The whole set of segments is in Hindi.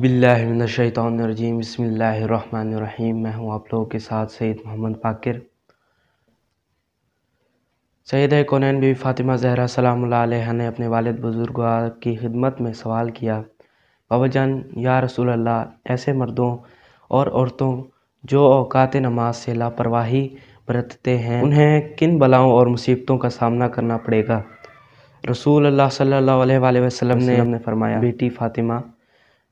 बिल्लाशैतरजीम बसमीम मैं हूँ आप लोगों के साथ सैद मोहम्मद पाकिर सैद कौन बीबी फ़ातिमा जहरा सलाम ने अपने वालद बुज़ुर्ग की खिदमत में सवाल किया बाबा जान या रसूल अल्लाह ऐसे मर्दों और औरतों जो अवकात नमाज से लापरवाही बरतते हैं उन्हें किन बलाओं और मुसीबतों का सामना करना पड़ेगा रसूल अल्लाह सल्लल्लाहु अलैहि वसल्लम ने हमने फरमाया बेटी फ़ातिमा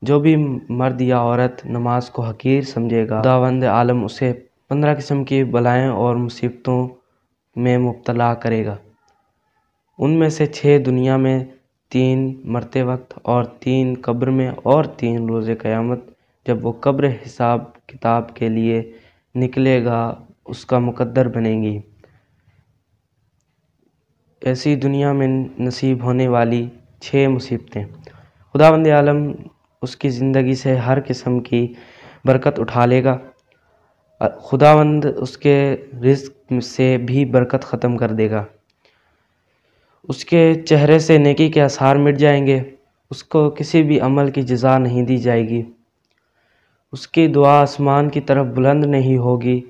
जो भी मर्द या औरत नमाज को हक़ीर समझेगा खुदावंद आलम उसे पंद्रह किस्म की बलाएँ और मुसीबतों में मुबतला करेगा उनमें से छः दुनिया में तीन मरते वक्त और तीन कब्र में और तीन रोज़ क़यामत जब वो कब्र हिसाब किताब के लिए निकलेगा उसका मुकद्दर बनेंगी ऐसी दुनिया में नसीब होने वाली छः मुसीबतें खुदावंद आलम उसकी ज़िंदगी से हर किस्म की बरकत उठा लेगा खुदावंद उसके रिस्क से भी बरकत ख़त्म कर देगा उसके चेहरे से नेकी के आसार मिट जाएंगे उसको किसी भी अमल की जजा नहीं दी जाएगी उसकी दुआ आसमान की तरफ बुलंद नहीं होगी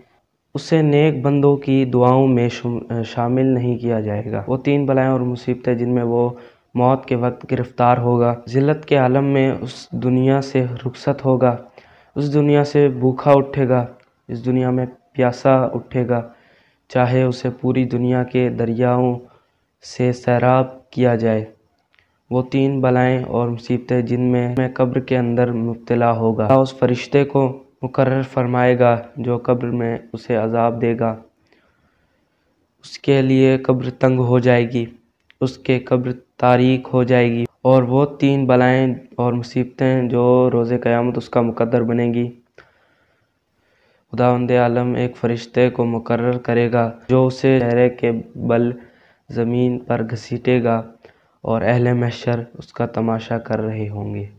उसे नेक बंदों की दुआओं में शामिल नहीं किया जाएगा वो तीन बलाएँ और मुसीबतें जिनमें वो मौत के वक्त गिरफ़्तार होगा ज़िलत के आलम में उस दुनिया से रुख़सत होगा उस दुनिया से भूखा उठेगा इस दुनिया में प्यासा उठेगा चाहे उसे पूरी दुनिया के दरियाओं से सैराब किया जाए वो तीन बलाएं और मुसीबतें जिनमें मैं कब्र के अंदर मुब्तला होगा उस फरिश्ते को मुकर फरमाएगा जो कब्र में उसे अजाब देगा उसके लिए कब्र तंग हो जाएगी उसके कब्र तारीख हो जाएगी और वो तीन बलाएं और मुसीबतें जो रोज़ क़यामत उसका मुकद्दर बनेंगी खुदावंद आलम एक फ़रिश्ते को मुकर करेगा जो उसे चेहरे के बल ज़मीन पर घसीटेगा और अहल महशर उसका तमाशा कर रहे होंगे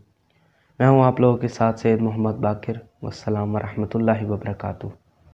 मैं हूँ आप लोगों के साथ सैद मोहम्मद बाकिर वसलम वरहमल वबरकू